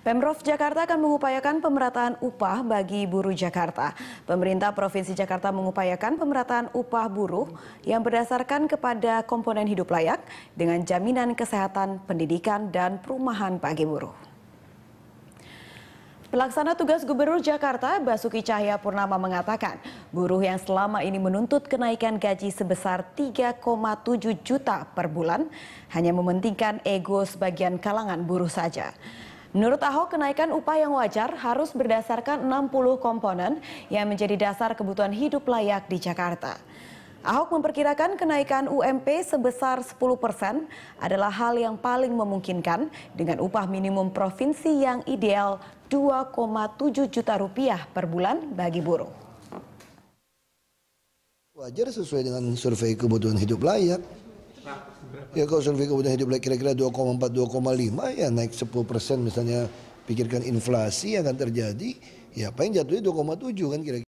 Pemprov Jakarta akan mengupayakan pemerataan upah bagi buruh Jakarta. Pemerintah Provinsi Jakarta mengupayakan pemerataan upah buruh yang berdasarkan kepada komponen hidup layak dengan jaminan kesehatan, pendidikan, dan perumahan bagi buruh. Pelaksana tugas Gubernur Jakarta Basuki Cahaya Purnama mengatakan, buruh yang selama ini menuntut kenaikan gaji sebesar 3,7 juta per bulan hanya mementingkan ego sebagian kalangan buruh saja. Menurut Ahok, kenaikan upah yang wajar harus berdasarkan 60 komponen yang menjadi dasar kebutuhan hidup layak di Jakarta. Ahok memperkirakan kenaikan UMP sebesar 10 persen adalah hal yang paling memungkinkan dengan upah minimum provinsi yang ideal 2,7 juta rupiah per bulan bagi buruh. Wajar sesuai dengan survei kebutuhan hidup layak. Ya kalau survei kebutuhan hidup kira-kira 2,4 2,5 ya naik 10% misalnya pikirkan inflasi yang akan terjadi ya paling jatuhnya 2,7 kan kira-kira.